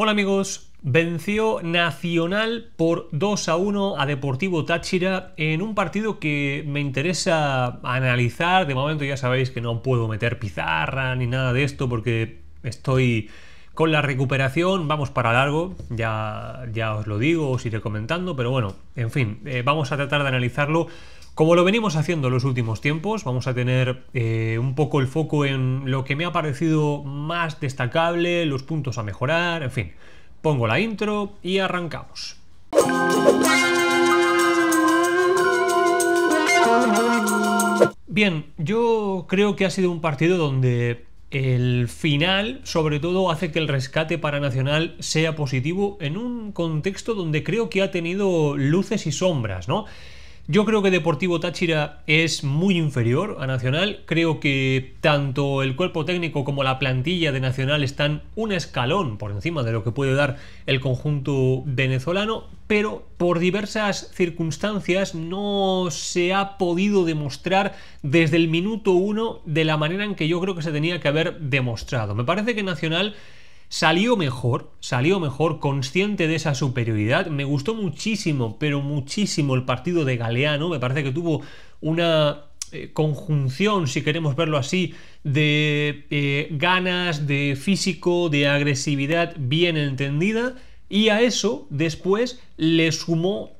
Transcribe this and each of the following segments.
Hola amigos, venció Nacional por 2 a 1 a Deportivo Táchira en un partido que me interesa analizar. De momento ya sabéis que no puedo meter pizarra ni nada de esto porque estoy con la recuperación, vamos para largo, ya, ya os lo digo, os iré comentando, pero bueno, en fin, eh, vamos a tratar de analizarlo como lo venimos haciendo en los últimos tiempos, vamos a tener eh, un poco el foco en lo que me ha parecido más destacable, los puntos a mejorar, en fin. Pongo la intro y arrancamos. Bien, yo creo que ha sido un partido donde el final, sobre todo, hace que el rescate para Nacional sea positivo en un contexto donde creo que ha tenido luces y sombras, ¿no? Yo creo que Deportivo Táchira es muy inferior a Nacional. Creo que tanto el cuerpo técnico como la plantilla de Nacional están un escalón por encima de lo que puede dar el conjunto venezolano, pero por diversas circunstancias no se ha podido demostrar desde el minuto uno de la manera en que yo creo que se tenía que haber demostrado. Me parece que Nacional Salió mejor, salió mejor, consciente de esa superioridad. Me gustó muchísimo, pero muchísimo el partido de Galeano. Me parece que tuvo una eh, conjunción, si queremos verlo así, de eh, ganas, de físico, de agresividad bien entendida. Y a eso después le sumó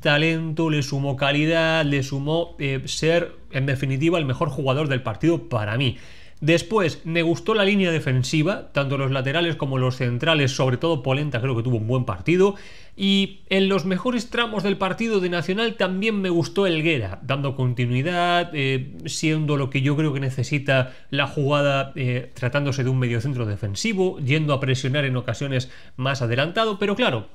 talento, le sumó calidad, le sumó eh, ser, en definitiva, el mejor jugador del partido para mí. Después, me gustó la línea defensiva, tanto los laterales como los centrales, sobre todo Polenta creo que tuvo un buen partido. Y en los mejores tramos del partido de Nacional también me gustó Elguera, dando continuidad, eh, siendo lo que yo creo que necesita la jugada eh, tratándose de un mediocentro defensivo, yendo a presionar en ocasiones más adelantado, pero claro,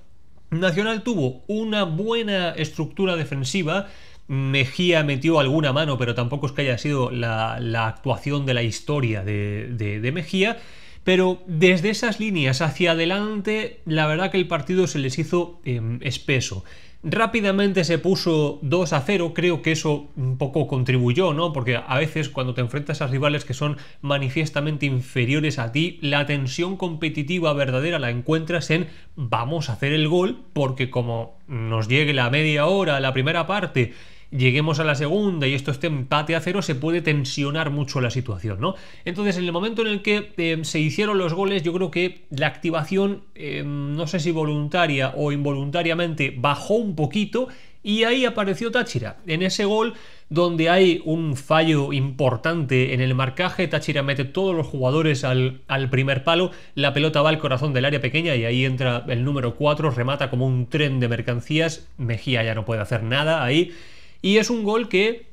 Nacional tuvo una buena estructura defensiva Mejía metió alguna mano, pero tampoco es que haya sido la, actuación de la historia de, Mejía. Pero desde esas líneas hacia adelante, la verdad que el partido se les hizo em, espeso. Rápidamente se puso 2 a 0, creo que eso un poco contribuyó, ¿no? Porque a veces cuando te enfrentas a rivales que son manifiestamente inferiores a ti, la tensión competitiva verdadera la encuentras en vamos a hacer el gol, porque como nos llegue la media hora, la primera parte, lleguemos a la segunda y esto esté empate a cero, se puede tensionar mucho la situación, ¿no? Entonces, en el momento en el que eh, se hicieron los goles, yo creo que la activación, eh, no sé si voluntaria o involuntariamente, bajó un poquito y ahí apareció Táchira. En ese gol donde hay un fallo importante en el marcaje, Táchira mete todos los jugadores al, al, primer palo, la pelota va al corazón del área pequeña y ahí entra el número 4, remata como un tren de mercancías, Mejía ya no puede hacer nada ahí. Y es un gol que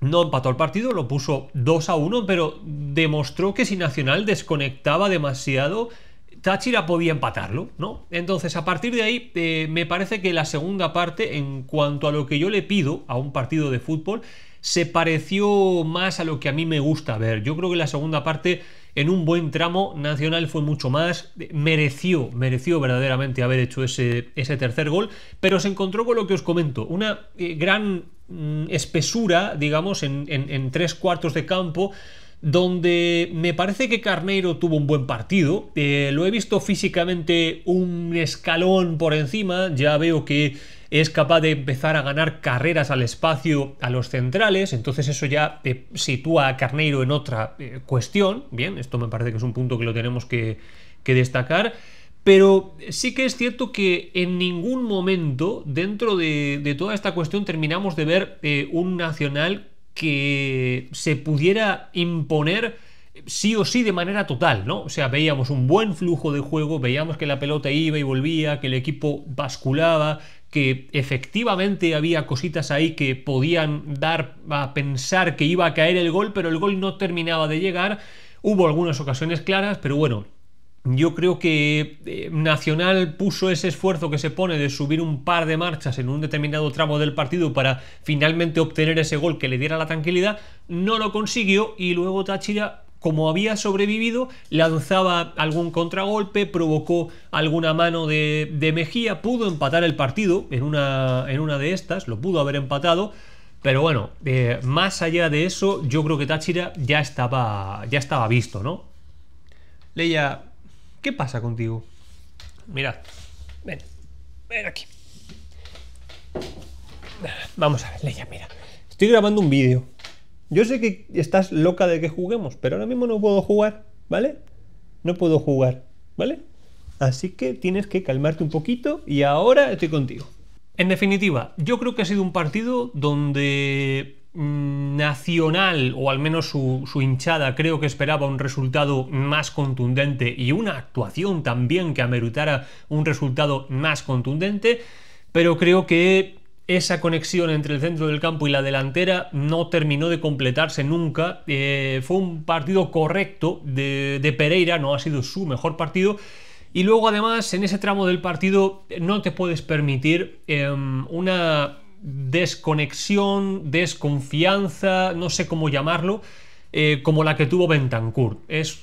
no empató el partido, lo puso 2 a 1, pero demostró que si Nacional desconectaba demasiado, Táchira podía empatarlo, ¿no? Entonces, a partir de ahí, eh, me parece que la segunda parte, en cuanto a lo que yo le pido a un partido de fútbol, se pareció más a lo que a mí me gusta ver. Yo creo que la segunda parte en un buen tramo nacional fue mucho más, mereció, mereció verdaderamente haber hecho ese, ese tercer gol, pero se encontró con lo que os comento, una eh, gran mm, espesura, digamos, en, tres cuartos de campo donde me parece que Carneiro tuvo un buen partido. Eh, lo he visto físicamente un escalón por encima, ya veo que es capaz de empezar a ganar carreras al espacio a los centrales, entonces eso ya eh, sitúa a Carneiro en otra eh, cuestión, bien, esto me parece que es un punto que lo tenemos que, destacar, pero sí que es cierto que en ningún momento dentro de, toda esta cuestión terminamos de ver eh, un nacional que se pudiera imponer sí o sí de manera total, ¿no? O sea, veíamos un buen flujo de juego, veíamos que la pelota iba y volvía, que el equipo basculaba, que efectivamente había cositas ahí que podían dar a pensar que iba a caer el gol, pero el gol no terminaba de llegar. Hubo algunas ocasiones claras, pero bueno, yo creo que eh, Nacional puso ese esfuerzo que se pone de subir un par de marchas en un determinado tramo del partido para finalmente obtener ese gol que le diera la tranquilidad, no lo consiguió y luego Táchira como había sobrevivido, lanzaba algún contragolpe, provocó alguna mano de, Mejía, pudo empatar el partido en una, en una de estas, lo pudo haber empatado, pero bueno, eh, más allá de eso, yo creo que Táchira ya estaba, ya estaba visto, ¿no? Leia, ¿qué pasa contigo? Mirad, ven, ven aquí. Vamos a ver, Leia, mira. Estoy grabando un vídeo yo sé que estás loca de que juguemos, pero ahora mismo no puedo jugar, ¿vale? No puedo jugar, ¿vale? Así que tienes que calmarte un poquito y ahora estoy contigo. En definitiva, yo creo que ha sido un partido donde mm, Nacional, o al menos su, hinchada, creo que esperaba un resultado más contundente y una actuación también que ameritara un resultado más contundente, pero creo que esa conexión entre el centro del campo y la delantera no terminó de completarse nunca. Eh, fue un partido correcto de, Pereira, no ha sido su mejor partido. Y luego además en ese tramo del partido no te puedes permitir em, una desconexión, desconfianza, no sé cómo llamarlo, eh, como la que tuvo Bentancur. Es,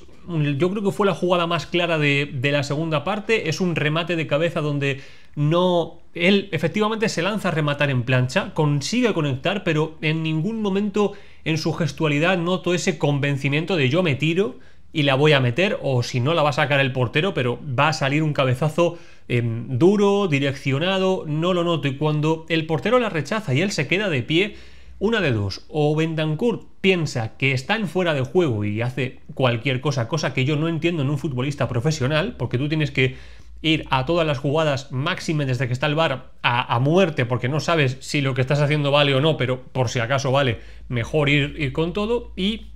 yo creo que fue la jugada más clara de, de la segunda parte. Es un remate de cabeza donde no él efectivamente se lanza a rematar en plancha, consigue conectar, pero en ningún momento en su gestualidad noto ese convencimiento de yo me tiro y la voy a meter, o si no la va a sacar el portero, pero va a salir un cabezazo em, duro, direccionado, no lo noto. Y cuando el portero la rechaza y él se queda de pie, una de dos, o Bendancourt piensa que está en fuera de juego y hace cualquier cosa, cosa que yo no entiendo en un futbolista profesional, porque tú tienes que ir a todas las jugadas máxime desde que está el bar a, muerte porque no sabes si lo que estás haciendo vale o no, pero por si acaso vale, mejor ir, ir con todo y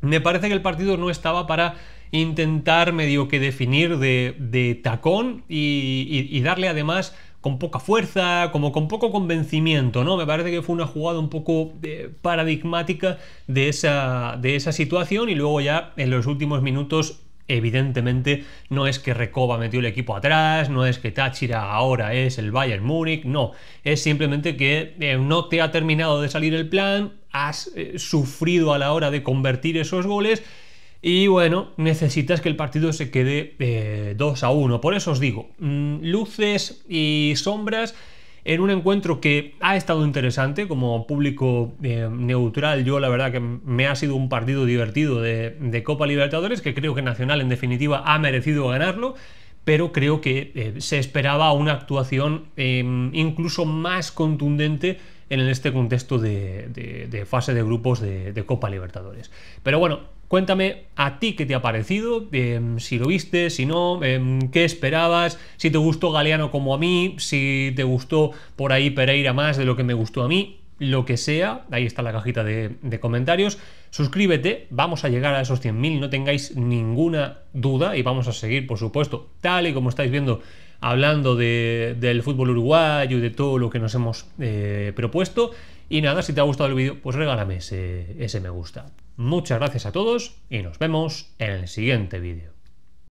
me parece que el partido no estaba para intentar medio que definir de, tacón y, darle además con poca fuerza, como con poco convencimiento, ¿no? Me parece que fue una jugada un poco eh, paradigmática de esa, de esa situación y luego ya en los últimos minutos Evidentemente no es que Recoba metió el equipo atrás, no es que Táchira ahora es el Bayern Múnich, no, es simplemente que eh, no te ha terminado de salir el plan, has eh, sufrido a la hora de convertir esos goles y bueno, necesitas que el partido se quede 2 eh, a 1. Por eso os digo, mm, luces y sombras en un encuentro que ha estado interesante como público eh, neutral. Yo la verdad que me ha sido un partido divertido de, Copa Libertadores, que creo que Nacional en definitiva ha merecido ganarlo, pero creo que eh, se esperaba una actuación eh, incluso más contundente en este contexto de, de fase de grupos de Copa Libertadores. Pero bueno, Cuéntame a ti qué te ha parecido, em, si lo viste, si no, em, qué esperabas, si te gustó Galeano como a mí, si te gustó por ahí Pereira más de lo que me gustó a mí, lo que sea, ahí está la cajita de, comentarios. Suscríbete, vamos a llegar a esos 100.000, no tengáis ninguna duda y vamos a seguir, por supuesto, tal y como estáis viendo, hablando del fútbol uruguayo y de todo lo que nos hemos eh, propuesto. Y nada, si te ha gustado el vídeo, pues regálame ese, me gusta. Muchas gracias a todos y nos vemos en el siguiente vídeo.